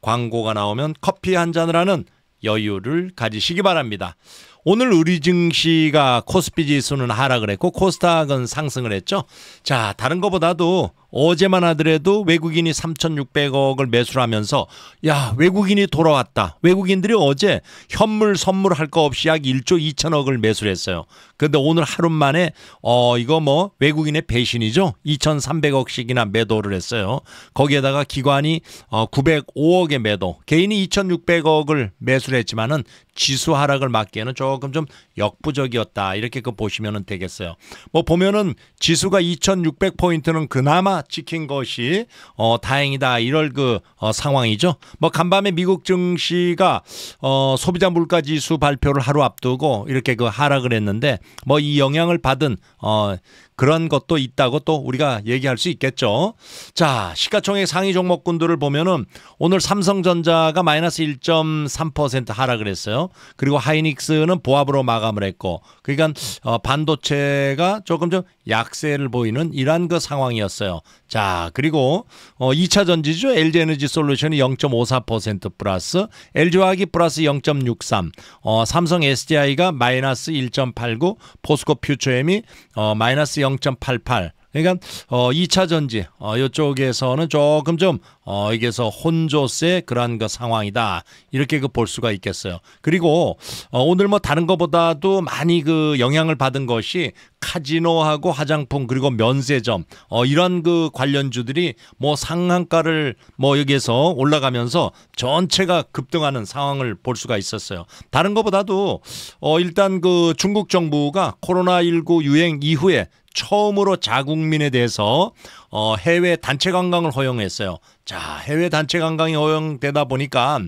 광고가 나오면 커피 한 잔을 하는 여유를 가지시기 바랍니다. 오늘 우리 증시가 코스피 지수는 하락을 했고 코스닥은 상승을 했죠. 자, 다른 것보다도 어제만 하더라도 외국인이 3,600억을 매수를 하면서 야 외국인이 돌아왔다. 외국인들이 어제 현물 선물할 거 없이 약 1조 2천억을 매수를 했어요. 근데 오늘 하루 만에 어 이거 뭐 외국인의 배신이죠. 2,300억씩이나 매도를 했어요. 거기에다가 기관이 어 905억의 매도, 개인이 2,600억을 매수를 했지만은 지수 하락을 막기에는 조금 좀 역부족이었다. 이렇게 그 보시면 되겠어요. 뭐 보면은 지수가 2,600포인트는 그나마 지킨 것이 어, 다행이다 이럴 그 어, 상황이죠. 뭐 간밤에 미국 증시가 어, 소비자 물가 지수 발표를 하루 앞두고 이렇게 그 하락을 했는데 뭐 이 영향을 받은 어, 그런 것도 있다고 또 우리가 얘기할 수 있겠죠. 자, 시가총액 상위 종목군들을 보면은 오늘 삼성전자가 마이너스 1.3% 하락을 했어요. 그리고 하이닉스는 보합으로 마감을 했고, 그러니까 어, 반도체가 조금 좀 약세를 보이는 이런그 상황이었어요. 자, 그리고 어, 2차 전지주 LG에너지 솔루션이 0.54% 플러스, LG화학이 플러스 0.63, 어, 삼성 SDI가 마이너스 1.89, 포스코 퓨처엠이 어, 마이너스 0. 0.88. 그러니까 어 2차 전지 어 요쪽에서는 조금 좀 어, 이게서 혼조세 그러한 그 상황이다. 이렇게 그 볼 수가 있겠어요. 그리고 어, 오늘 뭐 다른 것보다도 많이 그 영향을 받은 것이 카지노하고 화장품 그리고 면세점 어, 이런 그 관련주들이 뭐 상한가를 뭐 여기에서 올라가면서 전체가 급등하는 상황을 볼 수가 있었어요. 다른 것보다도 어, 일단 그 중국 정부가 코로나19 유행 이후에 처음으로 자국민에 대해서 어, 해외 단체 관광을 허용했어요. 자, 해외 단체 관광이 허용되다 보니까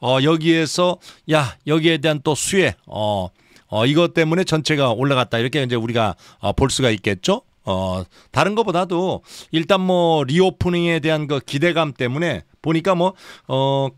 어, 여기에서 야 여기에 대한 또 수혜 어, 어 이것 때문에 전체가 올라갔다 이렇게 이제 우리가 어, 볼 수가 있겠죠. 어, 다른 것보다도 일단 뭐 리오프닝에 대한 그 기대감 때문에 보니까 뭐, 어,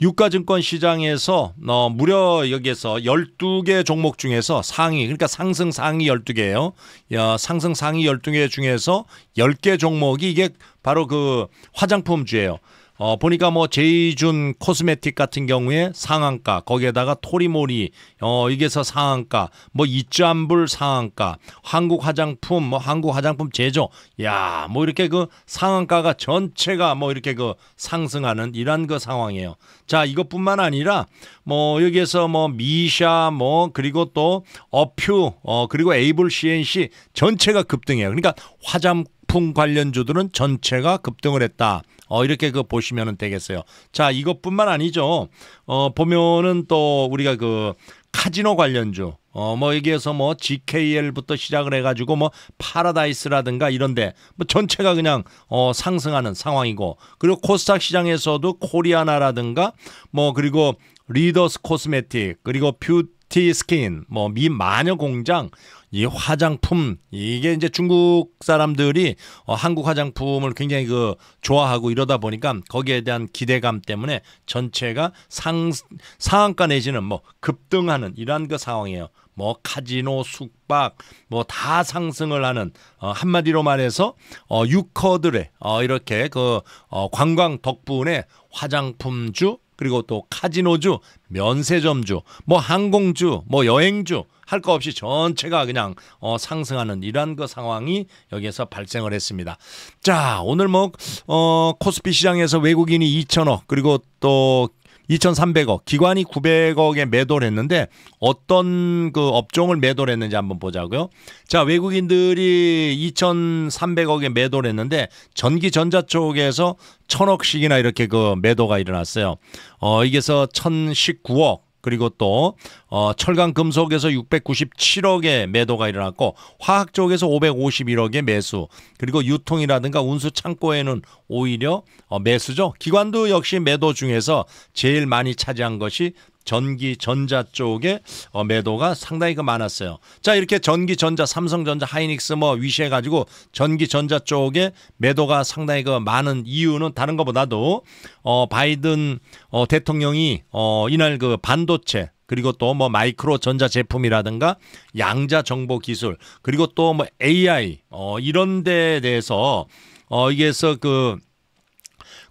유가증권 시장에서 어, 무려 여기에서 12개 종목 중에서 상위 그러니까 상승 상위 12개예요. 야, 상승 상위 12개 중에서 10개 종목이 이게 바로 그 화장품주예요. 어, 보니까 뭐 제이준 코스메틱 같은 경우에 상한가 거기에다가 토리모리 어, 이게서 상한가 뭐 이짬불 상한가 한국 화장품 뭐 한국 화장품 제조 야 뭐 이렇게 그 상한가가 전체가 뭐 이렇게 그 상승하는 이런 그 상황이에요. 자 이것뿐만 아니라 뭐 여기에서 뭐 미샤 뭐 그리고 또 어퓨 어 그리고 에이블 CNC 전체가 급등해요. 그러니까 화장품 관련주들은 전체가 급등을 했다. 어, 이렇게 그 보시면 되겠어요. 자, 이것뿐만 아니죠. 어, 보면은 또 우리가 그 카지노 관련주 어뭐 여기에서 뭐 GKL부터 시작을 해가지고 뭐 파라다이스라든가 이런데 뭐 전체가 그냥 어 상승하는 상황이고 그리고 코스닥 시장에서도 코리아나라든가 뭐 그리고 리더스 코스메틱 그리고 퓨 뷰티 스킨, 뭐미 마녀 공장, 이 화장품 이게 이제 중국 사람들이 어, 한국 화장품을 굉장히 그 좋아하고 이러다 보니까 거기에 대한 기대감 때문에 전체가 상 상한가 내지는 뭐 급등하는 이러한 그 상황이에요. 뭐 카지노 숙박 뭐 다 상승을 하는 어, 한마디로 말해서 어, 유커들의 어, 이렇게 그 어, 관광 덕분에 화장품주 그리고 또 카지노주, 면세점주, 뭐 항공주, 뭐 여행주 할 거 없이 전체가 그냥 어, 상승하는 이런그 상황이 여기에서 발생을 했습니다. 자, 오늘 뭐 어, 코스피 시장에서 외국인이 2천억 그리고 또 2,300억, 기관이 900억에 매도를 했는데 어떤 그 업종을 매도를 했는지 한번 보자고요. 자, 외국인들이 2,300억에 매도를 했는데 전기전자 쪽에서 1,000억씩이나 이렇게 그 매도가 일어났어요. 어, 이게서 1,019억, 그리고 또 어, 철강 금속에서 697억의 매도가 일어났고 화학 쪽에서 551억의 매수 그리고 유통이라든가 운수 창고에는 오히려 어, 매수죠. 기관도 역시 매도 중에서 제일 많이 차지한 것이 전기 전자 쪽에 어, 매도가 상당히 그 많았어요. 자 이렇게 전기 전자 삼성전자 하이닉스 뭐 위시해 가지고 전기 전자 쪽에 매도가 상당히 그 많은 이유는 다른 것보다도 어, 바이든 어, 대통령이 어, 이날 그 반도체 그리고 또 뭐 마이크로 전자 제품이라든가 양자 정보 기술 그리고 또 뭐 AI 어, 이런 데에 대해서 어, 이게서 그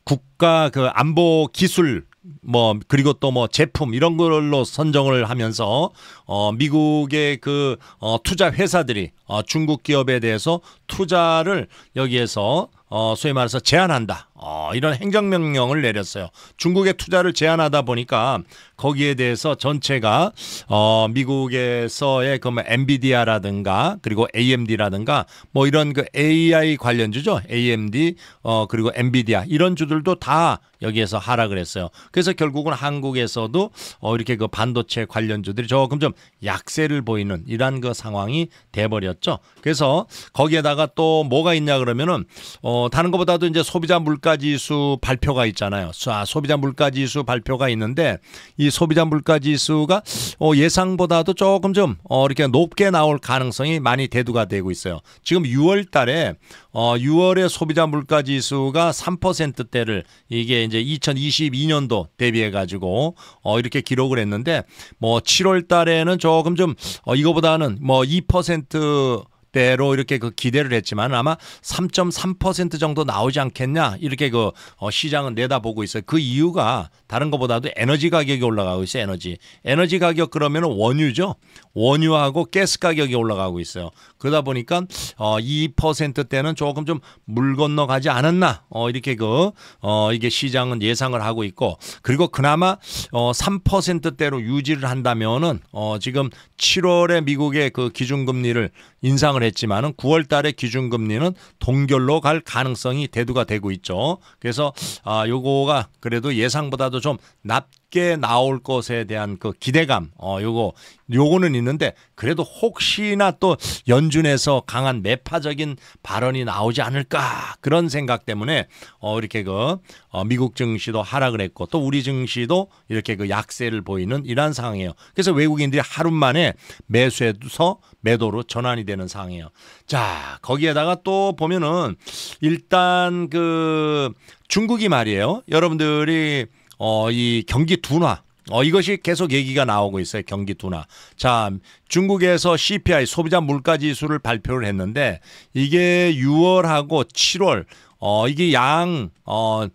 국가 그 안보 기술 뭐 그리고 또 뭐 제품 이런 걸로 선정을 하면서 어 미국의 그어 투자 회사들이 어 중국 기업에 대해서 투자를 여기에서 어 소위 말해서 제한한다. 어, 이런 행정명령을 내렸어요. 중국의 투자를 제한하다 보니까 거기에 대해서 전체가 어, 미국에서의 그 뭐 엔비디아라든가 그리고 AMD라든가 뭐 이런 그 AI 관련주죠. AMD 어, 그리고 엔비디아 이런 주들도 다 여기에서 하락을 했어요. 그래서 결국은 한국에서도 어, 이렇게 그 반도체 관련주들이 조금 좀 약세를 보이는 이런그 상황이 돼버렸죠. 그래서 거기에다가 또 뭐가 있냐 그러면은 어, 다른 것보다도 이제 소비자 물가 물가지수 발표가 있잖아요. 아, 소비자 물가지수 발표가 있는데 이 소비자 물가지수가 어, 예상보다도 조금 좀 어, 이렇게 높게 나올 가능성이 많이 대두가 되고 있어요. 지금 6월달에 어, 6월에 소비자 물가지수가 3%대를 이게 이제 2022년도 대비해 가지고 어, 이렇게 기록을 했는데 뭐 7월달에는 조금 좀 어, 이거보다는 뭐2% 대로 이렇게 그 기대를 했지만 아마 3.3% 정도 나오지 않겠냐 이렇게 그 어, 시장은 내다보고 있어요. 그 이유가 다른 것보다도 에너지 가격이 올라가고 있어요. 에너지. 에너지 가격 그러면 원유죠. 원유하고 가스 가격이 올라가고 있어요. 그러다 보니까 2%대는 어, 조금 좀 물 건너가지 않았나 어, 이렇게 그 이게 시장은 예상을 하고 있고 그리고 그나마 3%대로 유지를 한다면은 지금 7월에 미국의 그 기준금리를 인상을 했지만은 9월 달에 기준금리는 동결로 갈 가능성이 대두가 되고 있죠. 그래서 아 요거가 그래도 예상보다도 좀낮 어게 나올 것에 대한 그 기대감 어 요거 요거는 있는데 그래도 혹시나 또 연준에서 강한 매파적인 발언이 나오지 않을까 그런 생각 때문에 어 이렇게 그 어, 미국 증시도 하락을 했고 또 우리 증시도 이렇게 그 약세를 보이는 이러한 상황이에요. 그래서 외국인들이 하루 만에 매수에서 매도로 전환이 되는 상황이에요. 자, 거기에다가 또 보면은 일단 그 중국이 말이에요. 여러분들이 어, 이 경기 둔화 어, 이것이 계속 얘기가 나오고 있어요. 경기 둔화. 자, 중국에서 CPI 소비자 물가 지수를 발표를 했는데 이게 6월하고 7월 어, 이게 양 어,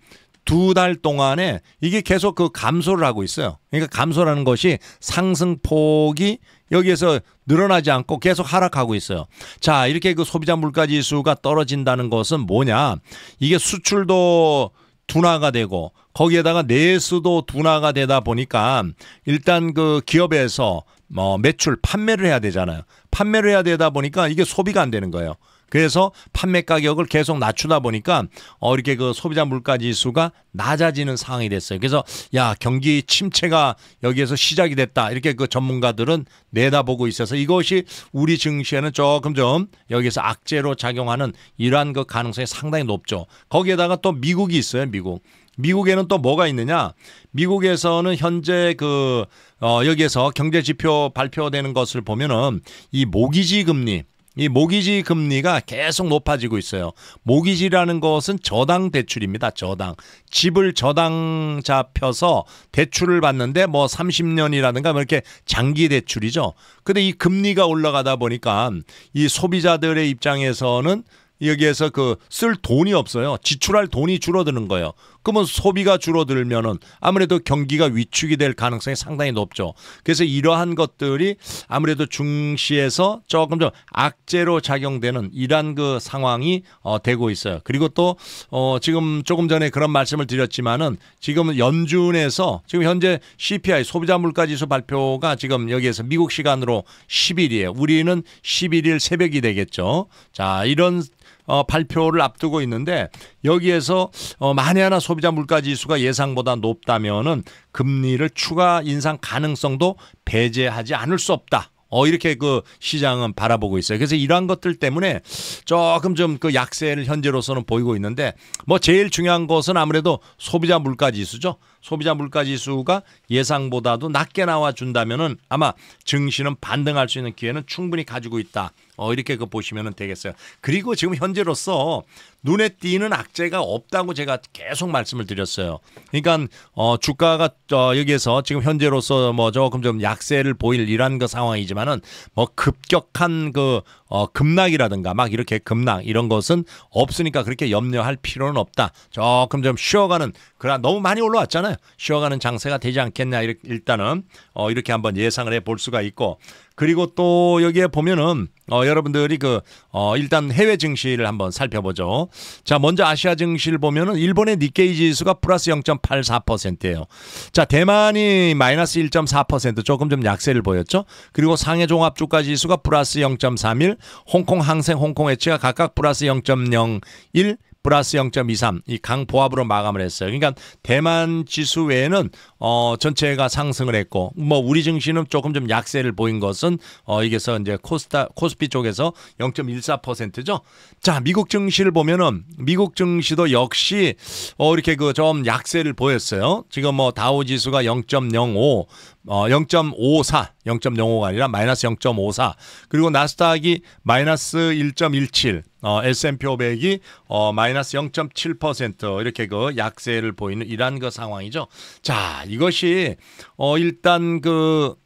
두 달 동안에 이게 계속 그 감소를 하고 있어요. 그러니까 감소라는 것이 상승폭이 여기에서 늘어나지 않고 계속 하락하고 있어요. 자, 이렇게 그 소비자 물가 지수가 떨어진다는 것은 뭐냐? 이게 수출도 둔화가 되고 거기에다가 내수도 둔화가 되다 보니까 일단 그 기업에서 뭐 매출 판매를 해야 되잖아요. 판매를 해야 되다 보니까 이게 소비가 안 되는 거예요. 그래서 판매 가격을 계속 낮추다 보니까 어 이렇게 그 소비자 물가 지수가 낮아지는 상황이 됐어요. 그래서 야 경기 침체가 여기에서 시작이 됐다 이렇게 그 전문가들은 내다보고 있어서 이것이 우리 증시에는 조금 좀 여기서 악재로 작용하는 이러한 그 가능성이 상당히 높죠. 거기에다가 또 미국이 있어요. 미국 미국에는 또 뭐가 있느냐? 미국에서는 현재 그 어, 여기에서 경제 지표 발표되는 것을 보면은 이 모기지 금리 이 모기지 금리가 계속 높아지고 있어요. 모기지라는 것은 저당 대출입니다. 저당. 집을 저당 잡혀서 대출을 받는데 뭐 30년이라든가 뭐 이렇게 장기 대출이죠. 근데 이 금리가 올라가다 보니까 이 소비자들의 입장에서는 여기에서 그 쓸 돈이 없어요. 지출할 돈이 줄어드는 거예요. 그러면 소비가 줄어들면은 아무래도 경기가 위축이 될 가능성이 상당히 높죠. 그래서 이러한 것들이 아무래도 중시에서 조금 좀 악재로 작용되는 이러한 그 상황이 어, 되고 있어요. 그리고 또 어, 지금 조금 전에 그런 말씀을 드렸지만은 지금 연준에서 지금 현재 CPI 소비자 물가지수 발표가 지금 여기에서 미국 시간으로 10일이에요. 우리는 11일 새벽이 되겠죠. 자, 이런 어, 발표를 앞두고 있는데 여기에서 어, 만에 하나 소비자 물가 지수가 예상보다 높다면은 금리를 추가 인상 가능성도 배제하지 않을 수 없다. 어 이렇게 그 시장은 바라보고 있어요. 그래서 이러한 것들 때문에 조금 좀 그 약세를 현재로서는 보이고 있는데 뭐 제일 중요한 것은 아무래도 소비자 물가 지수죠. 소비자 물가 지수가 예상보다도 낮게 나와 준다면은 아마 증시는 반등할 수 있는 기회는 충분히 가지고 있다. 어, 이렇게 그 보시면 되겠어요. 그리고 지금 현재로서 눈에 띄는 악재가 없다고 제가 계속 말씀을 드렸어요. 그러니까 어, 주가가 어, 여기에서 지금 현재로서 뭐 조금 좀 약세를 보일 이런 그 상황이지만은 뭐 급격한 그 어, 급락이라든가 막 이렇게 급락 이런 것은 없으니까 그렇게 염려할 필요는 없다. 조금 좀 쉬어가는 그런 너무 많이 올라왔잖아요. 쉬어가는 장세가 되지 않겠냐 일단은 어, 이렇게 한번 예상을 해 볼 수가 있고 그리고 또 여기에 보면은 어, 여러분들이 그 어, 일단 해외 증시를 한번 살펴보죠. 자, 먼저 아시아 증시를 보면은 일본의 니케이 지수가 플러스 0.84%예요. 자, 대만이 마이너스 1.4% 조금 좀 약세를 보였죠. 그리고 상해 종합 주가 지수가 플러스 0.31, 홍콩 항생 홍콩 엣지가 각각 플러스 0.01 플러스 0.23 이 강보합으로 마감을 했어요. 그러니까 대만 지수 외에는 어 전체가 상승을 했고 뭐 우리 증시는 조금 좀 약세를 보인 것은 어 이게서 이제 코스타 코스피 쪽에서 0.14%죠. 자, 미국 증시를 보면은 미국 증시도 역시 어 이렇게 그 좀 약세를 보였어요. 지금 뭐 다우 지수가 0.05 어, 0.54, 0.05가 아니라 마이너스 0.54. 그리고 나스닥이 마이너스 1.17, 어, S&P 500이 어, 마이너스 0.7% 이렇게 그 약세를 보이는 이러한 그 상황이죠. 자, 이것이 어, 일단 그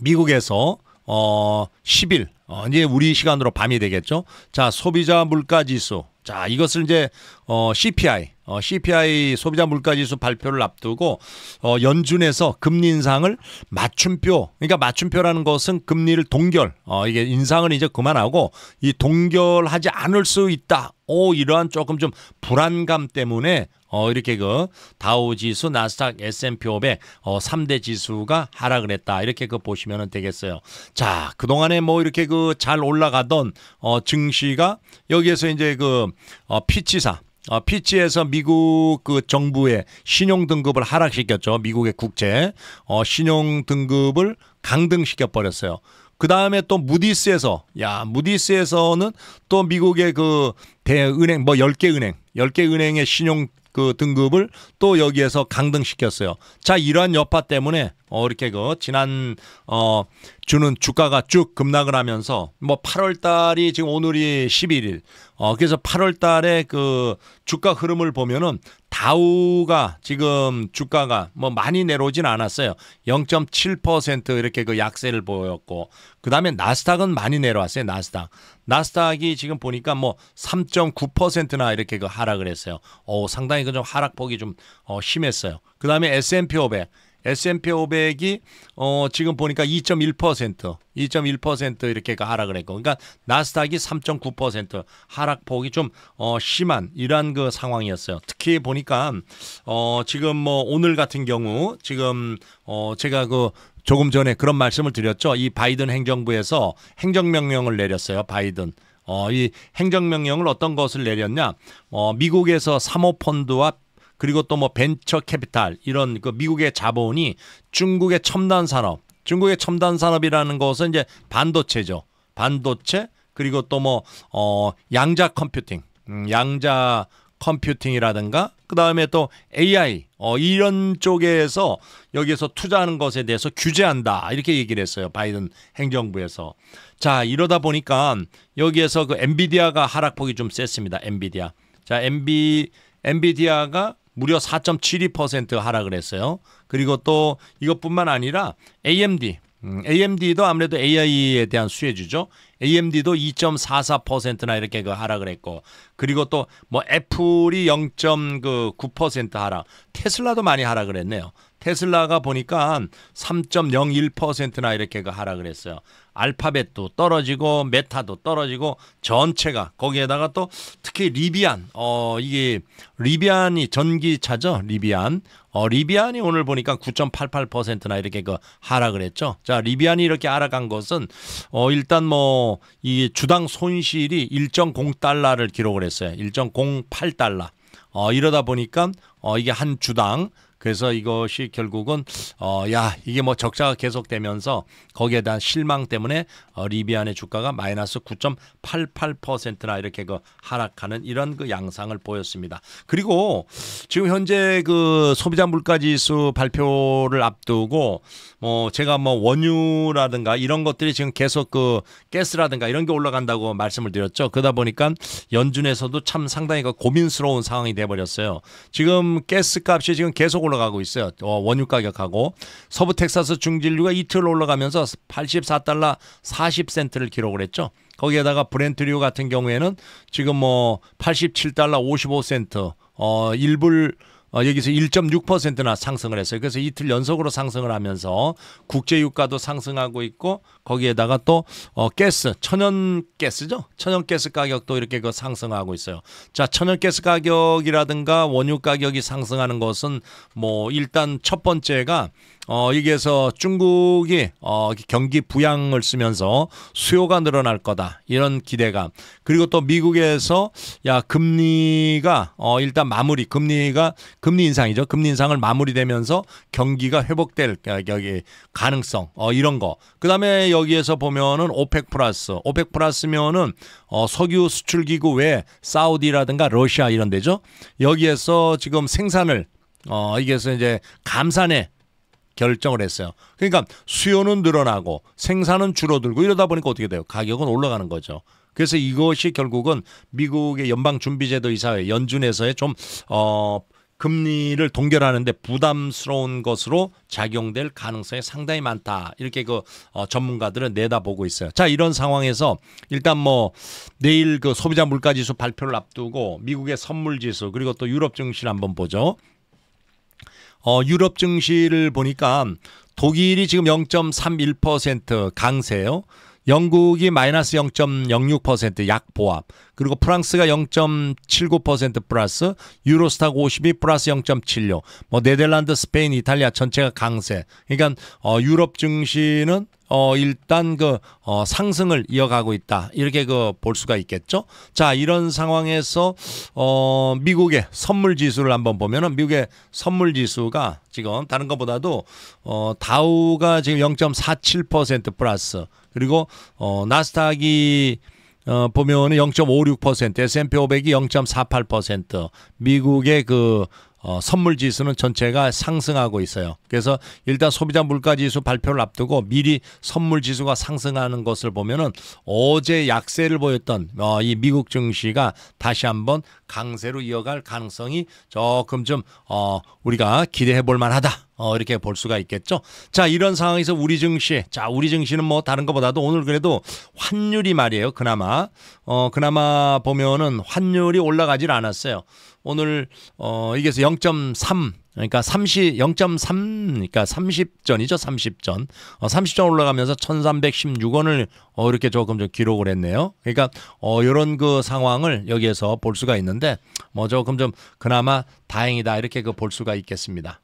미국에서 어, 10일, 어, 이제 우리 시간으로 밤이 되겠죠. 자, 소비자 물가 지수. 자, 이것을 이제 어, CPI 어, CPI 소비자 물가지수 발표를 앞두고 어, 연준에서 금리 인상을 맞춤표 그러니까 맞춤표라는 것은 금리를 동결 어, 이게 인상은 이제 그만하고 이 동결하지 않을 수 있다. 오 이러한 조금 좀 불안감 때문에 어 이렇게 그 다우 지수, 나스닥, S&P 500어 3대 지수가 하락을 했다. 이렇게 그 보시면은 되겠어요. 자, 그동안에 뭐 이렇게 그 잘 올라가던 어 증시가 여기에서 이제 그 어 피치사 어, 피치에서 미국 그 정부의 신용 등급을 하락시켰죠. 미국의 국채 어, 신용 등급을 강등시켜 버렸어요. 그 다음에 또 무디스에서, 야, 무디스에서는 또 미국의 그 대은행, 뭐 10개 은행, 10개 은행의 신용 그 등급을 또 여기에서 강등시켰어요. 자, 이러한 여파 때문에, 어, 이렇게 그, 지난, 어, 주는 주가가 쭉 급락을 하면서 뭐 8월 달이 지금 오늘이 11일. 어 그래서 8월 달에 그 주가 흐름을 보면은 다우가 지금 주가가 뭐 많이 내려오진 않았어요. 0.7% 이렇게 그 약세를 보였고 그다음에 나스닥은 많이 내려왔어요. 나스닥. 나스닥이 지금 보니까 뭐 3.9%나 이렇게 그 하락을 했어요. 어 상당히 그 좀 하락폭이 좀 어, 심했어요. 그다음에 S&P 500 S&P 500이 어 지금 보니까 2.1% 2.1% 이렇게 그 하락을 했고 그러니까 나스닥이 3.9% 하락폭이 좀어 심한 이러한 그 상황이었어요. 특히 보니까 어 지금 뭐 오늘 같은 경우 지금 어 제가 그 조금 전에 그런 말씀을 드렸죠. 이 바이든 행정부에서 행정명령을 내렸어요. 바이든 어, 이 행정명령을 어떤 것을 내렸냐? 어, 미국에서 사모펀드와 그리고 또 뭐 벤처 캐피탈 이런 그 미국의 자본이 중국의 첨단 산업, 중국의 첨단 산업이라는 것은 이제 반도체죠. 반도체 그리고 또 뭐 어 양자 컴퓨팅, 음, 양자 컴퓨팅이라든가 그다음에 또 AI 어 이런 쪽에서 여기에서 투자하는 것에 대해서 규제한다. 이렇게 얘기를 했어요. 바이든 행정부에서. 자, 이러다 보니까 여기에서 그 엔비디아가 하락폭이 좀 셌습니다. 엔비디아. 자, 엔비 엔비디아가 무려 4.72% 하락을 했어요. 그리고 또 이것뿐만 아니라 AMD 음, AMD도 아무래도 AI에 대한 수혜주죠. AMD도 2.44%나 이렇게 그 하락을 했고, 그리고 또 뭐 애플이 0.9% 하락, 테슬라도 많이 하락을 했네요. 테슬라가 보니까 3.01%나 이렇게 그 하락을 했어요. 알파벳도 떨어지고 메타도 떨어지고 전체가 거기에다가 또 특히 리비안 어 이게 리비안이 전기차죠 리비안 어 리비안이 오늘 보니까 9.88%나 이렇게 그 하락을 했죠 자 리비안이 이렇게 하락한 것은 어 일단 뭐 이 주당 손실이 1.0달러를 기록을 했어요 1.08달러 어 이러다 보니까 어 이게 한 주당 그래서 이것이 결국은 어, 야 이게 뭐 적자가 계속되면서 거기에 대한 실망 때문에 어, 리비안의 주가가 마이너스 9.88%나 이렇게 그 하락하는 이런 그 양상을 보였습니다. 그리고 지금 현재 그 소비자 물가지수 발표를 앞두고 뭐 제가 뭐 원유라든가 이런 것들이 지금 계속 그 가스라든가 이런 게 올라간다고 말씀을 드렸죠. 그러다 보니까 연준에서도 참 상당히 그 고민스러운 상황이 돼버렸어요. 지금 가스값이 지금 계속 올라가고 있어요. 어, 원유 가격하고 서부 텍사스 중진류가 이틀 올라가면서 84달러 40센트를 기록을 했죠. 거기에다가 브렌트류 같은 경우에는 지금 뭐 87달러 55센트 어 1불 어, 여기서 1.6%나 상승을 했어요. 그래서 이틀 연속으로 상승을 하면서 국제 유가도 상승하고 있고 거기에다가 또 어, 가스, 천연 가스죠. 천연 가스 가격도 이렇게 그 상승하고 있어요. 자, 천연 가스 가격이라든가 원유 가격이 상승하는 것은 뭐 일단 첫 번째가 어, 여기에서 중국이 어, 경기 부양을 쓰면서 수요가 늘어날 거다 이런 기대감 그리고 또 미국에서 야 금리가 어, 일단 마무리 금리가 금리 인상이죠 금리 인상을 마무리되면서 경기가 회복될 여기 가능성 어, 이런 거 그다음에 여기에서 보면은 오펙 플러스 오펙 플러스면은 어, 석유 수출 기구 외 사우디라든가 러시아 이런 데죠 여기에서 지금 생산을 어, 여기에서 이제 감산에 결정을 했어요. 그러니까 수요는 늘어나고 생산은 줄어들고 이러다 보니까 어떻게 돼요? 가격은 올라가는 거죠. 그래서 이것이 결국은 미국의 연방준비제도 이사회 연준에서의 좀 어, 금리를 동결하는데 부담스러운 것으로 작용될 가능성이 상당히 많다. 이렇게 그 어, 전문가들은 내다보고 있어요. 자, 이런 상황에서 일단 뭐 내일 그 소비자 물가 지수 발표를 앞두고 미국의 선물 지수 그리고 또 유럽 증시를 한번 보죠. 어, 유럽 증시를 보니까 독일이 지금 0.31% 강세요. 영국이 마이너스 0.06%약 보합. 그리고 프랑스가 0.79% 플러스, 유로스타 5이 플러스 0.76. 뭐 네덜란드, 스페인, 이탈리아 전체가 강세. 그러니까 어 유럽 증시는 어 일단 그어 상승을 이어가고 있다. 이렇게 그 볼 수가 있겠죠. 자, 이런 상황에서 어 미국의 선물 지수를 한번 보면은 미국의 선물 지수가 지금 다른 것보다도 어 다우가 지금 0.47% 플러스 그리고 어 나스닥이 어 보면은 0.56%, S&P 500이 0.48%, 미국의 그 어, 선물 지수는 전체가 상승하고 있어요. 그래서 일단 소비자 물가 지수 발표를 앞두고 미리 선물 지수가 상승하는 것을 보면은 어제 약세를 보였던 어, 이 미국 증시가 다시 한번 강세로 이어갈 가능성이 조금 좀 어, 우리가 기대해 볼 만하다. 어, 이렇게 볼 수가 있겠죠. 자, 이런 상황에서 우리 증시. 자, 우리 증시는 뭐 다른 것보다도 오늘 그래도 환율이 말이에요. 그나마. 어, 그나마 보면은 환율이 올라가질 않았어요. 오늘 어 이게 서0.3 그러니까 30 0.3 그러니까 30전이죠. 30전. 어 30전 올라가면서 1316원을 어 이렇게 조금 좀 기록을 했네요. 그러니까 어 요런 그 상황을 여기에서 볼 수가 있는데 뭐 조금 좀 그나마 다행이다. 이렇게 그 볼 수가 있겠습니다.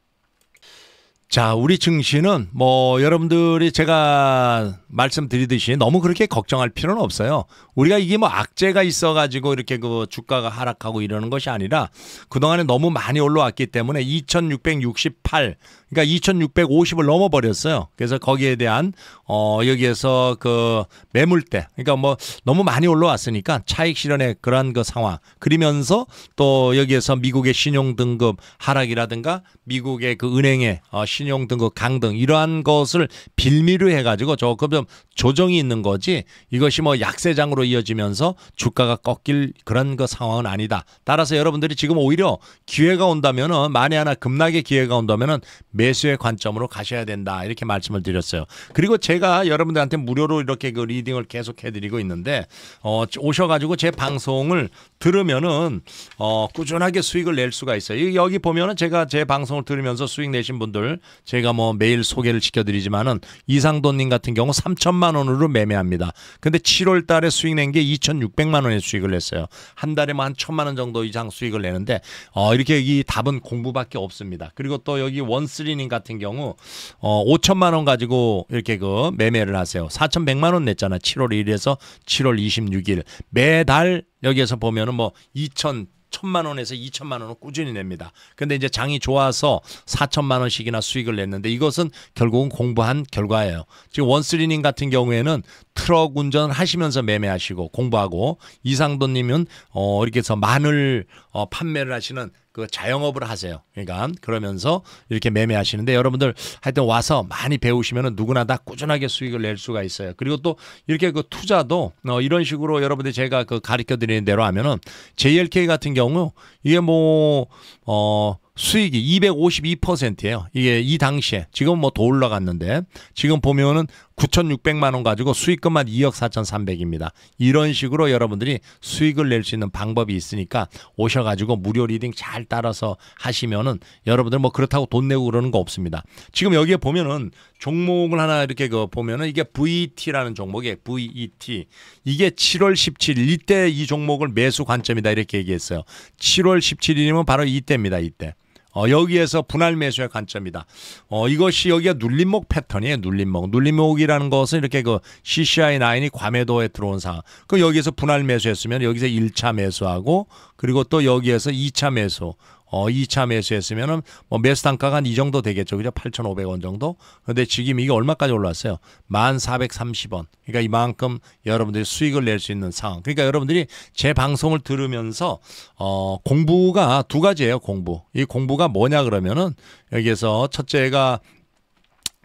자, 우리 증시는 뭐 여러분들이 제가 말씀드리듯이 너무 그렇게 걱정할 필요는 없어요. 우리가 이게 뭐 악재가 있어 가지고 이렇게 그 주가가 하락하고 이러는 것이 아니라 그동안에 너무 많이 올라왔기 때문에 2668 그러니까 2650을 넘어 버렸어요. 그래서 거기에 대한 어 여기에서 그 매물대 그러니까 뭐 너무 많이 올라왔으니까 차익 실현의 그런그 상황 그리면서 또 여기에서 미국의 신용 등급 하락이라든가 미국의 그 은행의 어시 신용 등급 강등 이러한 것을 빌미로 해가지고 조금 좀 조정이 있는 거지 이것이 뭐 약세장으로 이어지면서 주가가 꺾일 그런 그 상황은 아니다. 따라서 여러분들이 지금 오히려 기회가 온다면은 만에 하나 급락의 기회가 온다면은 매수의 관점으로 가셔야 된다 이렇게 말씀을 드렸어요. 그리고 제가 여러분들한테 무료로 이렇게 그 리딩을 계속 해드리고 있는데 어, 오셔가지고 제 방송을 들으면은 어, 꾸준하게 수익을 낼 수가 있어요. 여기 보면은 제가 제 방송을 들으면서 수익 내신 분들 제가 뭐 매일 소개를 시켜드리지만은 이상돈님 같은 경우 3천만 원으로 매매합니다. 근데 7월 달에 수익 낸 게 2,600만 원의 수익을 냈어요. 한 달에 뭐한 천만 원 정도 이상 수익을 내는데 어 이렇게 이 답은 공부밖에 없습니다. 그리고 또 여기 원쓰리님 같은 경우 어 5천만 원 가지고 이렇게 그 매매를 하세요. 4,100만 원 냈잖아. 7월 1일에서 7월 26일 매달 여기에서 보면은 뭐2,000 천만 원에서 이천만 원은 꾸준히 냅니다. 근데 이제 장이 좋아서 사천만 원씩이나 수익을 냈는데 이것은 결국은 공부한 결과예요. 지금 원스리님 같은 경우에는 트럭 운전 을 하시면서 매매하시고 공부하고 이상도님은 어 이렇게 해서 마늘 어 판매를 하시는 그 자영업을 하세요. 그러니까 그러면서 이렇게 매매하시는데 여러분들 하여튼 와서 많이 배우시면 누구나 다 꾸준하게 수익을 낼 수가 있어요. 그리고 또 이렇게 그 투자도 어 이런 식으로 여러분들 제가 그 가르쳐 드리는 대로 하면은 JLK 같은 경우 이게 뭐어 수익이 252%예요. 이게 이 당시에 지금 뭐 더 올라갔는데 지금 보면은 9,600만 원 가지고 수익금만 2억 4,300입니다. 이런 식으로 여러분들이 수익을 낼 수 있는 방법이 있으니까 오셔가지고 무료 리딩 잘 따라서 하시면은 여러분들 뭐 그렇다고 돈 내고 그러는 거 없습니다. 지금 여기에 보면은 종목을 하나 이렇게 그 보면은 이게 VET라는 종목에 VET 이게 7월 17일 이때 이 종목을 매수 관점이다 이렇게 얘기했어요. 7월 17일이면 바로 이때입니다. 이때. 어, 여기에서 분할 매수의 관점이다. 어, 이것이 여기가 눌림목 패턴이에요. 눌림목. 눌림목이라는 것은 이렇게 그 CCI9이 과매도에 들어온 상황. 그 여기에서 분할 매수했으면 여기서 1차 매수하고 그리고 또 여기에서 2차 매수. 어, 2차 매수했으면은 뭐 매수 단가가 한 이 정도 되겠죠. 그죠? 8,500원 정도. 근데 지금 이게 얼마까지 올라왔어요? 1,430원. 그러니까 이만큼 여러분들이 수익을 낼 수 있는 상황. 그러니까 여러분들이 제 방송을 들으면서 어, 공부가 두 가지예요, 공부. 이 공부가 뭐냐 그러면은 여기에서 첫째가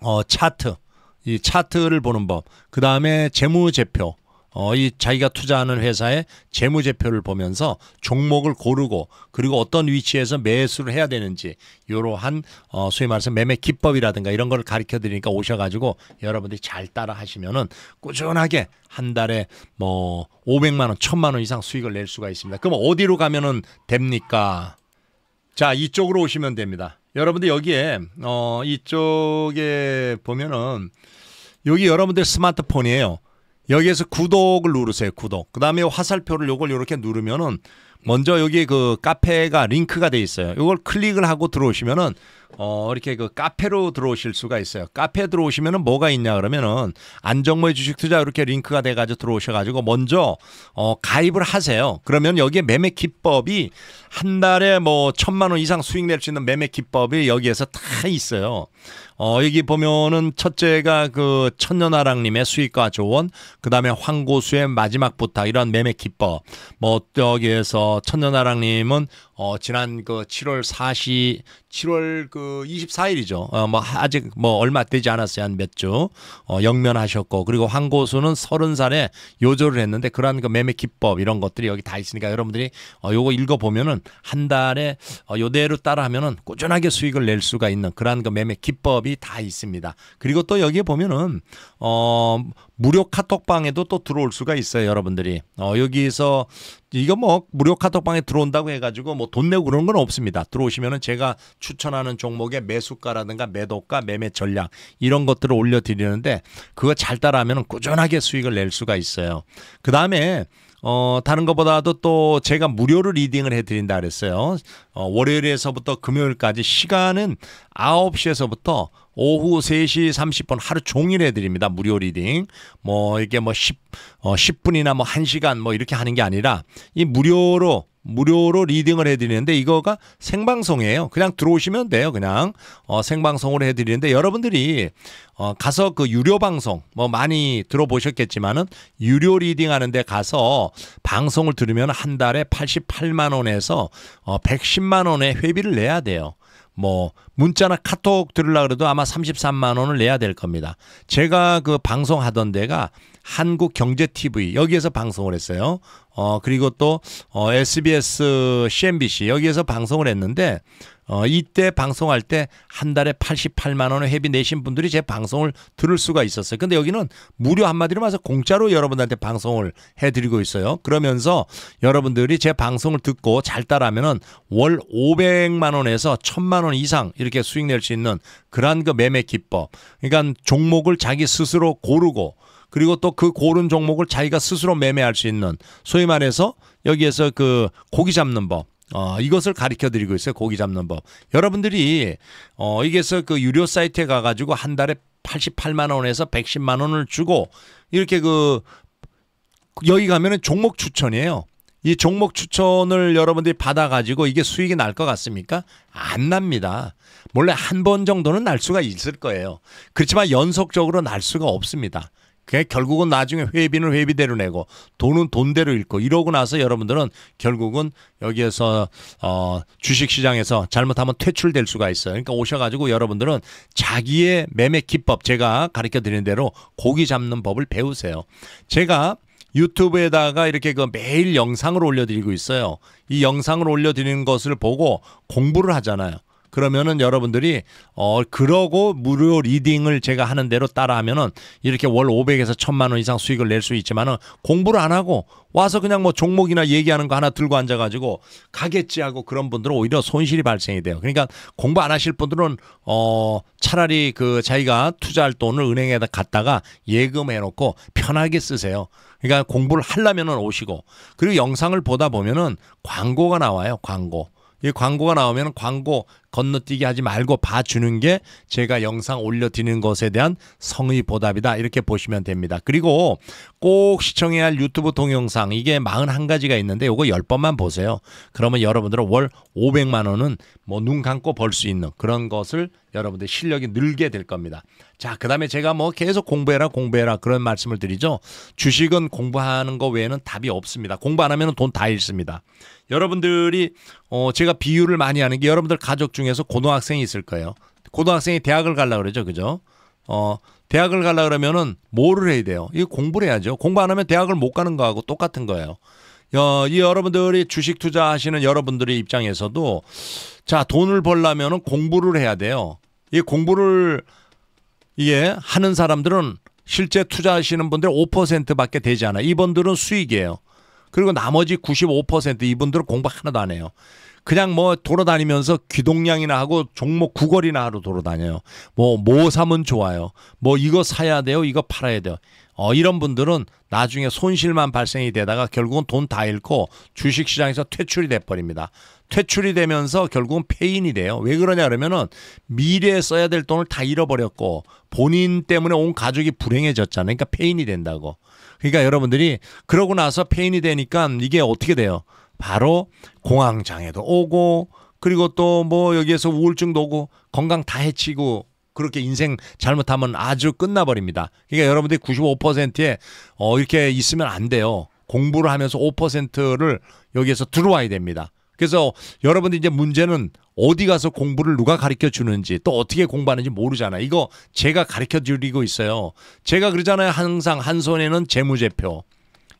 어, 차트. 이 차트를 보는 법. 그다음에 재무제표. 어, 이 자기가 투자하는 회사의 재무제표를 보면서 종목을 고르고 그리고 어떤 위치에서 매수를 해야 되는지 이러한 어, 소위 말해서 매매 기법이라든가 이런 걸 가르쳐 드리니까 오셔가지고 여러분들이 잘 따라 하시면은 꾸준하게 한 달에 뭐 500만 원, 1000만 원 이상 수익을 낼 수가 있습니다. 그럼 어디로 가면은 됩니까? 자, 이쪽으로 오시면 됩니다. 여러분들 여기에 어 이쪽에 보면은 여기 여러분들 스마트폰이에요. 여기에서 구독을 누르세요. 구독. 그 다음에 화살표를 요걸 이렇게 누르면은 먼저 여기 그 카페가 링크가 돼 있어요. 요걸 클릭을 하고 들어오시면은 어, 이렇게 그 카페로 들어오실 수가 있어요. 카페 들어오시면은 뭐가 있냐 그러면은 안정모의 주식 투자 이렇게 링크가 돼가지고 들어오셔가지고 먼저 어, 가입을 하세요. 그러면 여기에 매매 기법이 한 달에 뭐 천만 원 이상 수익 낼 수 있는 매매 기법이 여기에서 다 있어요. 어, 여기 보면은 첫째가 그 천년아랑님의 수익과 조언, 그 다음에 황고수의 마지막 부탁 이런 매매 기법. 뭐 여기에서 천년아랑님은 어, 지난 그 7월 4시, 7월 그 24일이죠. 어, 뭐 아직 뭐 얼마 되지 않았어요. 한 몇 주. 어, 영면하셨고 그리고 황고수는 30살에 요조를 했는데 그러한 그 매매 기법 이런 것들이 여기 다 있으니까 여러분들이 어, 요거 읽어 보면은 한 달에 어, 요대로 따라하면은 꾸준하게 수익을 낼 수가 있는 그러한 그 매매 기법이 다 있습니다. 그리고 또 여기에 보면은 어 무료 카톡방에도 또 들어올 수가 있어요, 여러분들이. 어, 여기서 이거 뭐 무료 카톡방에 들어온다고 해가지고 뭐 돈 내고 그런 건 없습니다. 들어오시면은 제가 추천하는 종목의 매수가라든가 매도가, 매매 전략 이런 것들을 올려드리는데 그거 잘 따라하면 꾸준하게 수익을 낼 수가 있어요. 그 다음에 어, 다른 것보다도 또 제가 무료로 리딩을 해드린다 그랬어요. 어, 월요일에서부터 금요일까지 시간은 9시에서부터 오후 3시 30분 하루 종일 해드립니다. 무료 리딩. 뭐 이게 뭐 10, 어, 10분이나 뭐 1시간 뭐 이렇게 하는 게 아니라 이 무료로 무료로 리딩을 해드리는데 이거가 생방송이에요. 그냥 들어오시면 돼요. 그냥 어, 생방송으로 해드리는데 여러분들이 어, 가서 그 유료 방송 뭐 많이 들어보셨겠지만은 유료 리딩 하는데 가서 방송을 들으면 한 달에 88만 원에서 어, 110만 원의 회비를 내야 돼요. 뭐 문자나 카톡 들으려 그래도 아마 33만 원을 내야 될 겁니다. 제가 그 방송하던 데가 한국 경제 TV 여기에서 방송을 했어요. 어 그리고 또 어, SBS, CNBC 여기에서 방송을 했는데 어, 이때 방송할 때 한 달에 88만 원의 회비 내신 분들이 제 방송을 들을 수가 있었어요. 근데 여기는 무료 한마디로 말해서 공짜로 여러분들한테 방송을 해드리고 있어요. 그러면서 여러분들이 제 방송을 듣고 잘 따라하면은 월 500만 원에서 1000만 원 이상 이렇게 수익 낼 수 있는 그러한 그 매매 기법. 그러니까 종목을 자기 스스로 고르고 그리고 또 그 고른 종목을 자기가 스스로 매매할 수 있는 소위 말해서 여기에서 그 고기 잡는 법 어, 이것을 가르쳐 드리고 있어요. 고기 잡는 법. 여러분들이 어, 이게서 그 유료 사이트에 가 가지고 한 달에 88만 원에서 110만 원을 주고 이렇게 그 여기 가면은 종목 추천이에요. 이 종목 추천을 여러분들이 받아 가지고 이게 수익이 날 것 같습니까? 안 납니다. 몰래 한 번 정도는 날 수가 있을 거예요. 그렇지만 연속적으로 날 수가 없습니다. 그게 결국은 나중에 회비는 회비대로 내고 돈은 돈대로 잃고 이러고 나서 여러분들은 결국은 여기에서 어 주식시장에서 잘못하면 퇴출될 수가 있어요. 그러니까 오셔가지고 여러분들은 자기의 매매 기법 제가 가르쳐 드린 대로 고기 잡는 법을 배우세요. 제가 유튜브에다가 이렇게 그 매일 영상을 올려드리고 있어요. 이 영상을 올려드리는 것을 보고 공부를 하잖아요. 그러면은 여러분들이 어 그러고 무료 리딩을 제가 하는 대로 따라하면은 이렇게 월 500에서 1000만 원 이상 수익을 낼 수 있지만은 공부를 안 하고 와서 그냥 뭐 종목이나 얘기하는 거 하나 들고 앉아 가지고 가겠지 하고 그런 분들은 오히려 손실이 발생이 돼요. 그러니까 공부 안 하실 분들은 어 차라리 그 자기가 투자할 돈을 은행에다 갖다가 예금해 놓고 편하게 쓰세요. 그러니까 공부를 하려면은 오시고 그리고 영상을 보다 보면은 광고가 나와요. 광고. 이 광고가 나오면 광고 건너뛰기 하지 말고 봐주는 게 제가 영상 올려드리는 것에 대한 성의 보답이다 이렇게 보시면 됩니다. 그리고 꼭 시청해야 할 유튜브 동영상 이게 41가지가 있는데 이거 10번만 보세요. 그러면 여러분들은 월 500만 원은 뭐 눈 감고 벌 수 있는 그런 것을 여러분들 실력이 늘게 될 겁니다. 자, 그 다음에 제가 뭐 계속 공부해라, 공부해라 그런 말씀을 드리죠. 주식은 공부하는 거 외에는 답이 없습니다. 공부 안 하면 돈 다 잃습니다. 여러분들이 어 제가 비유를 많이 하는 게 여러분들 가족 중에서 고등학생이 있을 거예요. 고등학생이 대학을 가려 그러죠. 그죠? 어 대학을 가려 그러면은 뭐를 해야 돼요? 이 공부를 해야죠. 공부 안 하면 대학을 못 가는 거하고 똑같은 거예요. 여, 이 여러분들이 주식 투자하시는 여러분들의 입장에서도 자 돈을 벌려면은 공부를 해야 돼요. 이 공부를 이게 하는 사람들은 실제 투자하시는 분들 5%밖에 되지 않아. 이분들은 수익이에요. 그리고 나머지 95% 이분들은 공부 하나도 안 해요. 그냥 뭐 돌아다니면서 귀동냥이나 하고 종목 구걸이나 하러 돌아다녀요. 뭐뭐 뭐 사면 좋아요. 뭐 이거 사야 돼요. 이거 팔아야 돼요. 어, 이런 분들은 나중에 손실만 발생이 되다가 결국은 돈 다 잃고 주식시장에서 퇴출이 돼버립니다. 퇴출이 되면서 결국은 폐인이 돼요. 왜 그러냐 그러면은 미래에 써야 될 돈을 다 잃어버렸고 본인 때문에 온 가족이 불행해졌잖아요. 그러니까 폐인이 된다고. 그러니까 여러분들이 그러고 나서 페인이 되니까 이게 어떻게 돼요? 바로 공황 장애도 오고 그리고 또 뭐 여기에서 우울증도 오고 건강 다 해치고 그렇게 인생 잘못하면 아주 끝나버립니다. 그러니까 여러분들이 95%에 어 이렇게 있으면 안 돼요. 공부를 하면서 5%를 여기에서 들어와야 됩니다. 그래서 여러분들 이제 문제는 어디 가서 공부를 누가 가르쳐 주는지 또 어떻게 공부하는지 모르잖아. 요 이거 제가 가르쳐 드리고 있어요. 제가 그러잖아요. 항상 한 손에는 재무제표.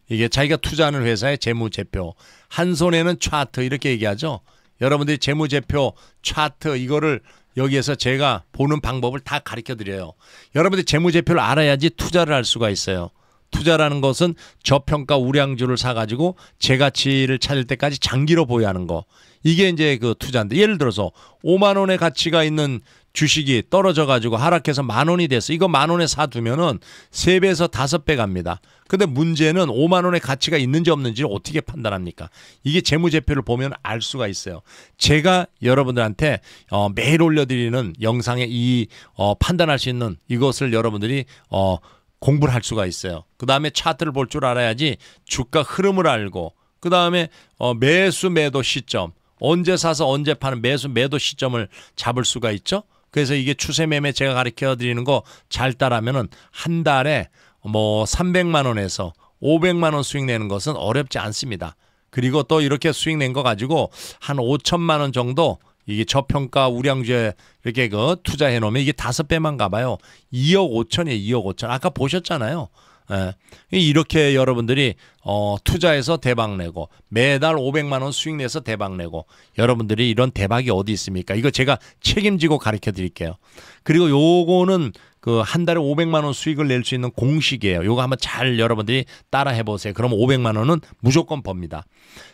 이게 자기가 투자하는 회사의 재무제표. 한 손에는 차트 이렇게 얘기하죠. 여러분들이 재무제표, 차트 이거를 여기에서 제가 보는 방법을 다 가르쳐 드려요. 여러분들이 재무제표를 알아야지 투자를 할 수가 있어요. 투자라는 것은 저평가 우량주를 사가지고 제 가치를 찾을 때까지 장기로 보유하는 거. 이게 이제 그 투자인데 예를 들어서 5만 원의 가치가 있는 주식이 떨어져 가지고 하락해서 만 원이 됐어. 이거 만 원에 사두면은 3배에서 5배 갑니다. 근데 문제는 5만 원의 가치가 있는지 없는지 어떻게 판단합니까? 이게 재무제표를 보면 알 수가 있어요. 제가 여러분들한테 어, 매일 올려드리는 영상에 이 어, 판단할 수 있는 이것을 여러분들이 어, 공부를 할 수가 있어요. 그 다음에 차트를 볼 줄 알아야지 주가 흐름을 알고 그 다음에 어, 매수 매도 시점 언제 사서 언제 파는 매수 매도 시점을 잡을 수가 있죠. 그래서 이게 추세 매매 제가 가르쳐 드리는 거 잘 따라하면은 한 달에 뭐 300만 원에서 500만 원 수익 내는 것은 어렵지 않습니다. 그리고 또 이렇게 수익 낸 거 가지고 한 5천만 원 정도 이게 저평가 우량주에 이렇게 그 투자해 놓으면 이게 다섯 배만 가봐요. 2억 5천에 2억 5천. 아까 보셨잖아요. 예. 이렇게 여러분들이 어, 투자해서 대박 내고 매달 500만 원 수익 내서 대박 내고 여러분들이 이런 대박이 어디 있습니까? 이거 제가 책임지고 가르쳐 드릴게요. 그리고 요거는 그 한 달에 500만 원 수익을 낼 수 있는 공식이에요. 요거 한번 잘 여러분들이 따라해 보세요. 그럼 500만 원은 무조건 법니다.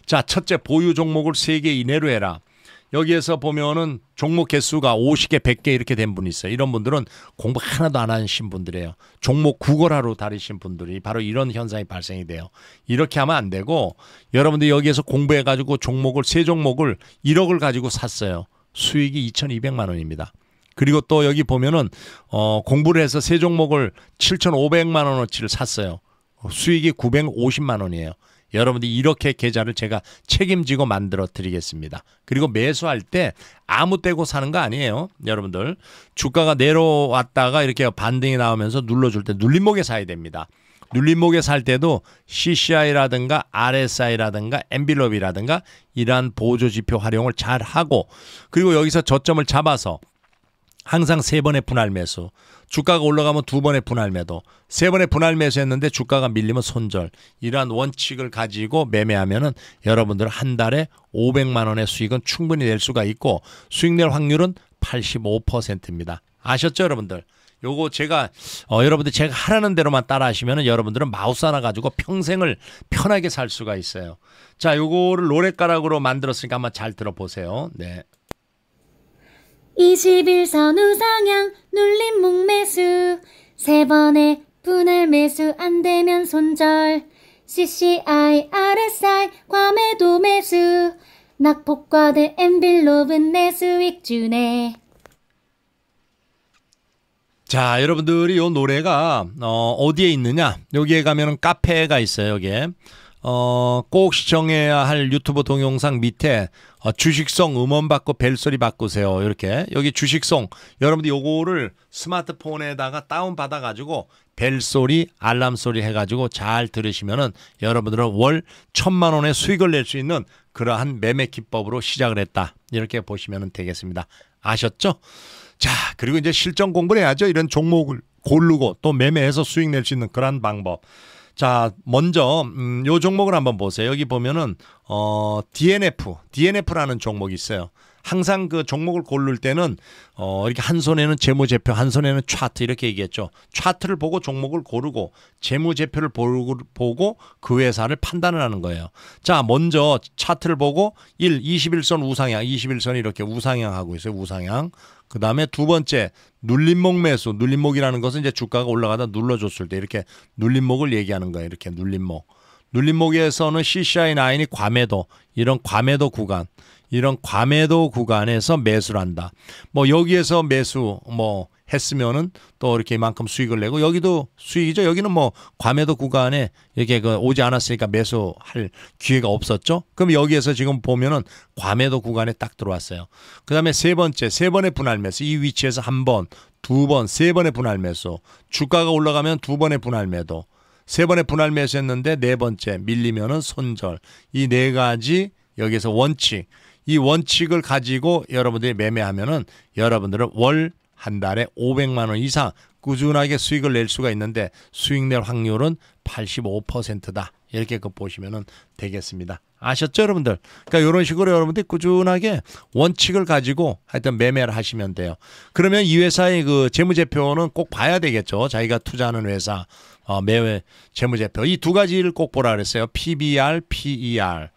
자, 첫째 보유 종목을 3개 이내로 해라. 여기에서 보면은 종목 개수가 50개, 100개 이렇게 된 분이 있어요. 이런 분들은 공부 하나도 안 하신 분들이에요. 종목 구걸하러 다니신 분들이 바로 이런 현상이 발생이 돼요. 이렇게 하면 안 되고 여러분들 여기에서 공부해 가지고 종목을 세 종목을 1억을 가지고 샀어요. 수익이 2,200만 원입니다. 그리고 또 여기 보면은 어 공부를 해서 세 종목을 7,500만 원어치를 샀어요. 수익이 950만 원이에요. 여러분들 이렇게 계좌를 제가 책임지고 만들어 드리겠습니다. 그리고 매수할 때 아무 때고 사는 거 아니에요. 여러분들 주가가 내려왔다가 이렇게 반등이 나오면서 눌러줄 때 눌림목에 사야 됩니다. 눌림목에 살 때도 CCI라든가 RSI라든가 엠빌럽이라든가 이러한 보조지표 활용을 잘 하고 그리고 여기서 저점을 잡아서 항상 세 번의 분할 매수. 주가가 올라가면 두 번의 분할 매도. 세 번의 분할 매수했는데 주가가 밀리면 손절. 이러한 원칙을 가지고 매매하면은 여러분들 한 달에 500만 원의 수익은 충분히 낼 수가 있고 수익 낼 확률은 85%입니다. 아셨죠, 여러분들? 요거 제가 어, 여러분들 제가 하라는 대로만 따라 하시면은 여러분들은 마우스 하나 가지고 평생을 편하게 살 수가 있어요. 자, 요거를 노랫가락으로 만들었으니까 한번 잘 들어보세요. 네. 21선 우상향 눌림 목매수 세 번의 분할 매수 안 되면 손절 CCI, RSI, 과매도 매수 낙폭과대 엔빌로브내 수익 주네 자 여러분들이 요 노래가 어, 어디에 있느냐 여기에 가면은 카페가 있어요 여기에 어, 꼭 시청해야 할 유튜브 동영상 밑에 어, 주식성 음원 받고 벨소리 바꾸세요. 이렇게 여기 주식성 여러분들 요거를 스마트폰에다가 다운 받아 가지고 벨소리 알람소리 해가지고 잘 들으시면은 여러분들은 월 천만 원의 수익을 낼 수 있는 그러한 매매 기법으로 시작을 했다 이렇게 보시면 되겠습니다. 아셨죠? 자 그리고 이제 실전 공부를 해야죠. 이런 종목을 고르고 또 매매해서 수익 낼 수 있는 그러한 방법. 자, 먼저 음, 요 종목을 한번 보세요. 여기 보면은 어, DNF, DNF라는 종목이 있어요. 항상 그 종목을 고를 때는 어, 이렇게 한 손에는 재무제표, 한 손에는 차트 이렇게 얘기했죠. 차트를 보고 종목을 고르고 재무제표를 보고, 그 회사를 판단을 하는 거예요. 자, 먼저 차트를 보고 1, 21선 우상향, 21선이 이렇게 우상향 하고 있어요. 우상향. 그 다음에 두 번째 눌림목 매수, 눌림목이라는 것은 이제 주가가 올라가다 눌러줬을 때 이렇게 눌림목을 얘기하는 거예요. 이렇게 눌림목. 눌림목에서는 CCI9이 과매도, 이런 과매도 구간, 이런 과매도 구간에서 매수를 한다. 뭐 여기에서 매수, 뭐 했으면은 또 이렇게 이만큼 수익을 내고 여기도 수익이죠. 여기는 뭐 과매도 구간에 이렇게 그 오지 않았으니까 매수할 기회가 없었죠. 그럼 여기에서 지금 보면은 과매도 구간에 딱 들어왔어요. 그다음에 세 번째 세 번의 분할 매수 이 위치에서 한 번, 두 번, 세 번의 분할 매수 주가가 올라가면 두 번의 분할 매도 세 번의 분할 매수했는데 네 번째 밀리면은 손절 이 네 가지 여기에서 원칙 이 원칙을 가지고 여러분들이 매매하면은 여러분들은 월한 달에 500만 원 이상 꾸준하게 수익을 낼 수가 있는데 수익 낼 확률은 85%다. 이렇게 그보시면 되겠습니다. 아셨죠, 여러분들? 그러니까 이런 식으로 여러분들이 꾸준하게 원칙을 가지고 하여튼 매매를 하시면 돼요. 그러면 이 회사의 그 재무제표는 꼭 봐야 되겠죠. 자기가 투자하는 회사 어, 매매 재무제표 이 두 가지를 꼭 보라 그랬어요. PBR, PER.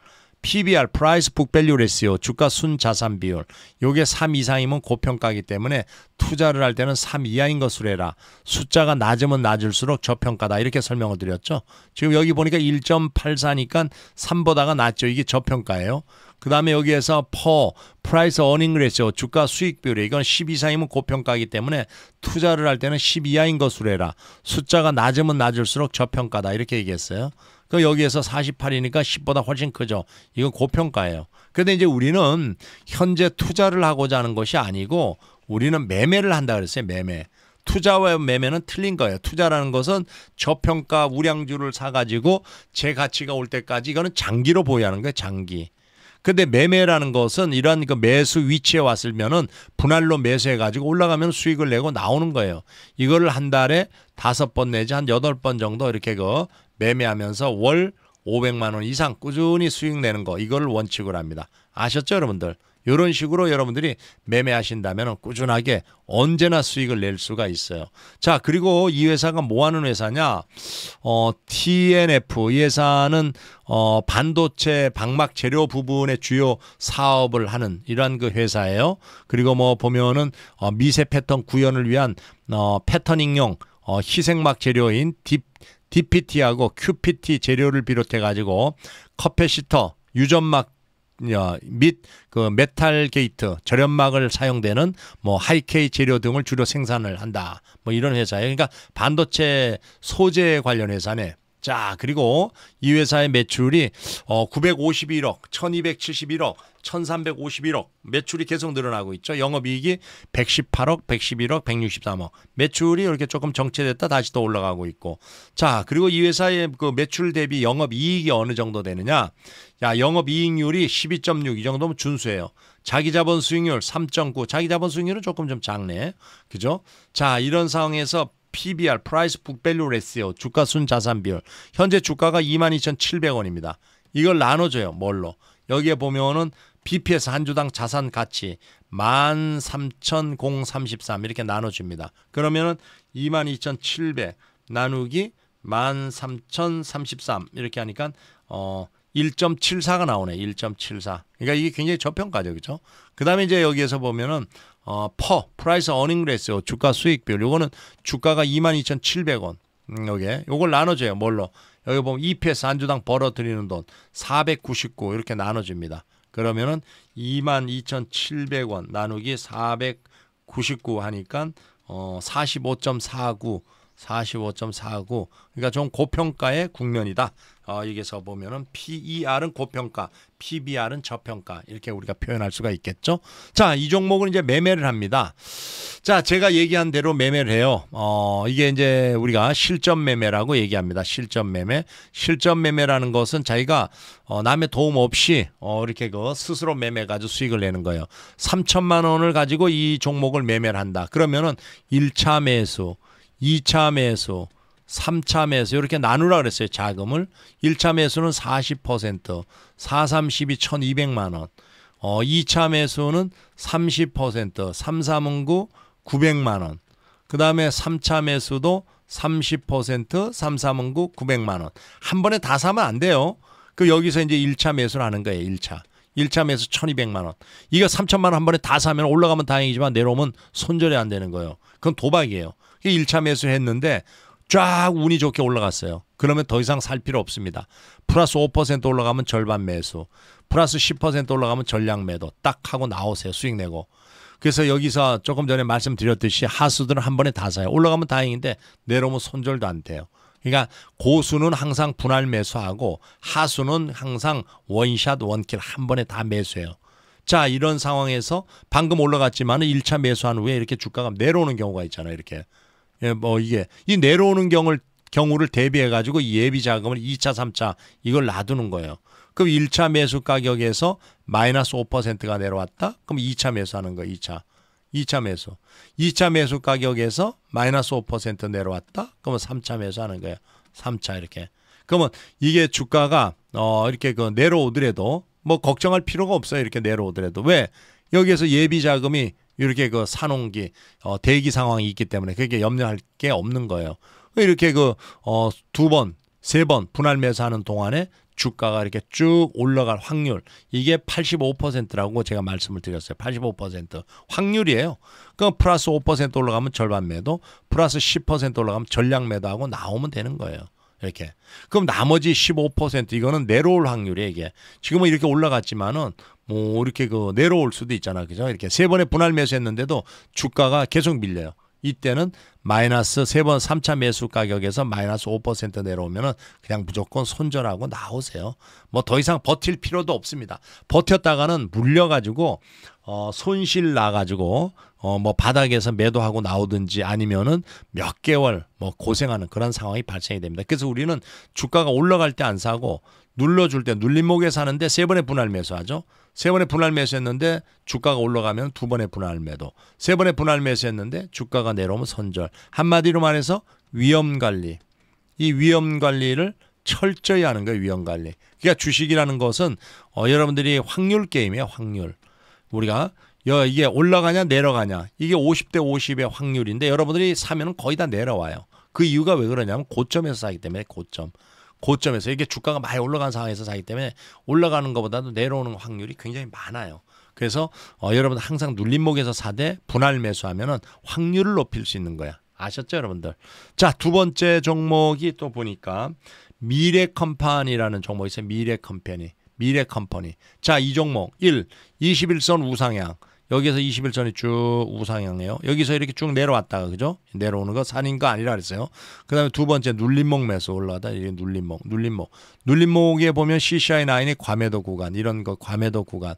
PBR (Price Book Value Ratio) 주가 순 자산 비율 요게 3 이상이면 고평가기 때문에 투자를 할 때는 3 이하인 것으로 해라. 숫자가 낮으면 낮을수록 저평가다 이렇게 설명을 드렸죠. 지금 여기 보니까 1.84니까 3보다가 낮죠. 이게 저평가예요. 그 다음에 여기에서 퍼, 프라이스 어닝 레시오, 주가 수익 비율, 이건 10 이상이면 고평가이기 때문에 투자를 할 때는 10 이하인 것으로 해라. 숫자가 낮으면 낮을수록 저평가다. 이렇게 얘기했어요. 그 여기에서 48이니까 10보다 훨씬 크죠. 이건 고평가예요. 근데 이제 우리는 현재 투자를 하고자 하는 것이 아니고 우리는 매매를 한다 그랬어요. 매매. 투자와 매매는 틀린 거예요. 투자라는 것은 저평가 우량주를 사가지고 제 가치가 올 때까지 이거는 장기로 보유하는 거예요. 장기. 근데 매매라는 것은 이러한 그 매수 위치에 왔으면은 분할로 매수해 가지고 올라가면 수익을 내고 나오는 거예요. 이거를 한 달에 다섯 번 내지 한 여덟 번 정도 이렇게 그 매매하면서 월 500만 원 이상 꾸준히 수익 내는 거 이걸 원칙으로 합니다. 아셨죠, 여러분들? 이런 식으로 여러분들이 매매하신다면 꾸준하게 언제나 수익을 낼 수가 있어요. 자, 그리고 이 회사가 뭐 하는 회사냐? 어, TNF 이 회사는 어, 반도체 방막 재료 부분의 주요 사업을 하는 이러한 그 회사예요. 그리고 뭐 보면은 어, 미세 패턴 구현을 위한 어, 패턴닝용 어, 희생막 재료인 딥 DPT하고 QPT 재료를 비롯해 가지고 커패시터, 유전막 어, 및그 메탈 게이트, 절연막을 사용되는 뭐 하이케이 재료 등을 주로 생산을 한다. 뭐 이런 회사예요. 그러니까 반도체 소재 관련 회사네. 자, 그리고 이 회사의 매출이 어 951억, 1271억, 1351억 매출이 계속 늘어나고 있죠. 영업이익이 118억, 111억, 163억. 매출이 이렇게 조금 정체됐다 다시 또 올라가고 있고. 자, 그리고 이 회사의 그 매출 대비 영업이익이 어느 정도 되느냐? 야, 영업이익률이 12.6 이 정도면 준수예요. 자기자본 수익률 3.9. 자기자본 수익률은 조금 좀 작네. 그죠? 자, 이런 상황에서 PBR (Price Book Value Ratio) 주가 순 자산 비율 현재 주가가 22,700원입니다. 이걸 나눠줘요. 뭘로? 여기에 보면은 BPS 한 주당 자산 가치 13,033 이렇게 나눠줍니다. 그러면은 22,700 나누기 13,033 이렇게 하니까 어 1.74가 나오네. 1.74. 그러니까 이게 굉장히 저평가죠. 그죠? 그 다음에 이제 여기에서 보면은 어, 퍼 프라이스 어닝 레이스요 주가 수익비 요거는 주가가 22,700원 음, 요게 요걸 나눠줘요 뭘로 여기 보면 EPS 한 주당 벌어들이는 돈 499 이렇게 나눠집니다 그러면은 22,700원 나누기 499 하니까 어, 45.49 45.49. 그러니까 좀 고평가의 국면이다. 어, 여기서 보면은 PER은 고평가, PBR은 저평가 이렇게 우리가 표현할 수가 있겠죠. 자, 이 종목은 이제 매매를 합니다. 자, 제가 얘기한 대로 매매를 해요. 어, 이게 이제 우리가 실전 매매라고 얘기합니다. 실전 매매. 실전 매매라는 것은 자기가 어, 남의 도움 없이 어, 이렇게 그 스스로 매매 가지고 수익을 내는 거예요. 3천만 원을 가지고 이 종목을 매매를 한다. 그러면은 1차 매수 2차 매수, 3차 매수 이렇게 나누라 그랬어요. 자금을 1차 매수는 40%, 432 1200만 원. 어, 2차 매수는 30%, 339 900만 원. 그다음에 3차 매수도 30%, 339 900만 원. 한 번에 다 사면 안 돼요. 그 여기서 이제 1차 매수를 하는 거예요. 1차. 1차 매수 1200만 원. 이거 3000만 원 한 번에 다 사면 올라가면 다행이지만 내려오면 손절이 안 되는 거예요. 그건 도박이에요. 1차 매수했는데 쫙 운이 좋게 올라갔어요. 그러면 더 이상 살 필요 없습니다. 플러스 5% 올라가면 절반 매수, 플러스 10% 올라가면 전량 매도 딱 하고 나오세요. 수익 내고. 그래서 여기서 조금 전에 말씀드렸듯이 하수들은 한 번에 다 사요. 올라가면 다행인데 내려오면 손절도 안 돼요. 그러니까 고수는 항상 분할 매수하고 하수는 항상 원샷 원킬 한 번에 다 매수해요. 자 이런 상황에서 방금 올라갔지만 1차 매수한 후에 이렇게 주가가 내려오는 경우가 있잖아요. 이렇게 예, 뭐 이게 이 내려오는 경을 경우를 대비해 가지고 예비 자금을 2차, 3차 이걸 놔두는 거예요. 그럼 1차 매수 가격에서 마이너스 5%가 내려왔다. 그럼 2차 매수하는 거 2차. 2차 매수. 2차 매수 가격에서 마이너스 5% 내려왔다. 그러면 3차 매수하는 거예요. 3차 이렇게. 그러면 이게 주가가 어 이렇게 그 내려오더라도 뭐 걱정할 필요가 없어요. 이렇게 내려오더라도. 왜? 여기에서 예비 자금이 이렇게 그 산홍기 어, 대기 상황이 있기 때문에 그게 염려할 게 없는 거예요. 이렇게 그어두 번, 세 번 분할 매수하는 동안에 주가가 이렇게 쭉 올라갈 확률 이게 85%라고 제가 말씀을 드렸어요. 85% 확률이에요. 그럼 플러스 5% 올라가면 절반 매도, 플러스 10% 올라가면 전량 매도하고 나오면 되는 거예요. 이렇게. 그럼 나머지 15% 이거는 내려올 확률이에요, 이게. 지금은 이렇게 올라갔지만은 뭐 이렇게 그 내려올 수도 있잖아. 그죠? 이렇게 세 번의 분할 매수했는데도 주가가 계속 밀려요. 이때는 마이너스 세 번 3차 매수 가격에서 마이너스 5% 내려오면은 그냥 무조건 손절하고 나오세요. 뭐 더 이상 버틸 필요도 없습니다. 버텼다가는 물려가지고 어 손실 나가지고 어 뭐 바닥에서 매도하고 나오든지 아니면은 몇 개월 뭐 고생하는 그런 상황이 발생이 됩니다. 그래서 우리는 주가가 올라갈 때 안 사고 눌러줄 때 눌림목에 사는데 세 번의 분할 매수하죠. 세 번의 분할 매수했는데 주가가 올라가면 두 번의 분할 매도, 세 번의 분할 매수했는데 주가가 내려오면 선절. 한마디로 말해서 위험 관리. 이 위험 관리를 철저히 하는 거예요, 위험 관리. 그러니까 주식이라는 것은 어, 여러분들이 확률 게임이에요, 확률. 우리가 여, 이게 올라가냐 내려가냐. 이게 50대 50의 확률인데 여러분들이 사면은 거의 다 내려와요. 그 이유가 왜 그러냐면 고점에서 사기 때문에 고점. 고점에서 이게 주가가 많이 올라간 상황에서 사기 때문에 올라가는 것보다도 내려오는 확률이 굉장히 많아요. 그래서 어, 여러분 항상 눌림목에서 사되 분할 매수하면은 확률을 높일 수 있는 거야. 아셨죠, 여러분들? 자, 두 번째 종목이 또 보니까 미래 컴파니라는 종목이 있어요. 미래 컴퍼니. 미래 컴퍼니. 자, 이 종목 1. 21선 우상향. 여기에서 20일 전이 쭉우상향해요 여기서 이렇게 쭉 내려왔다가 그죠? 내려오는 거 산인 거 아니라 그랬어요. 그다음에 두 번째 눌림목 매수 올라가다 이게 눌림목, 눌림목, 눌림목에 보면 c c i 9의 과매도 구간 이런 거 과매도 구간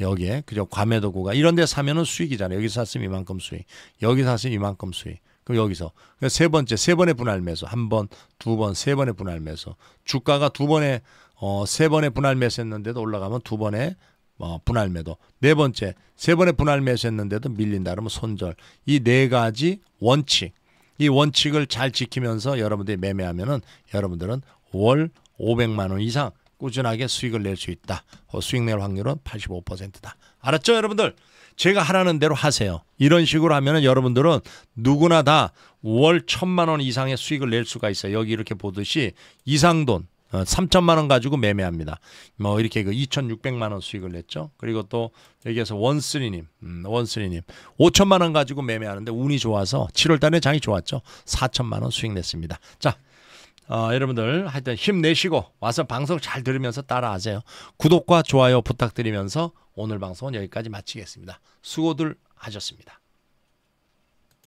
여기에 그죠? 과매도 구간 이런데 사면은 수익이잖아요. 여기 서 샀으면 이만큼 수익, 여기 서 샀으면 이만큼 수익. 그럼 여기서 그러니까 세 번째 세 번의 분할 매수 한 번, 두 번, 세 번의 분할 매수 주가가 두 번에 어, 세 번의 분할 매수했는데도 올라가면 두번에 어, 분할 매도. 네 번째, 세 번의 분할 매수했는데도 밀린다 그러면 손절. 이 네 가지 원칙. 이 원칙을 잘 지키면서 여러분들이 매매하면은 여러분들은 월 500만 원 이상 꾸준하게 수익을 낼 수 있다. 어, 수익 낼 확률은 85%다. 알았죠, 여러분들? 제가 하라는 대로 하세요. 이런 식으로 하면은 여러분들은 누구나 다 월 천만 원 이상의 수익을 낼 수가 있어요. 여기 이렇게 보듯이 이상돈 3천만 어, 원 가지고 매매합니다. 뭐 이렇게 그 2,600만 원 수익을 냈죠. 그리고 또 여기에서 원스리님 음, 원스리님 5천만 원 가지고 매매하는데 운이 좋아서 7월달에 장이 좋았죠. 4천만 원 수익 냈습니다. 자. 어, 여러분들 하여튼 힘내시고 와서 방송 잘 들으면서 따라하세요. 구독과 좋아요 부탁드리면서 오늘 방송은 여기까지 마치겠습니다. 수고들 하셨습니다.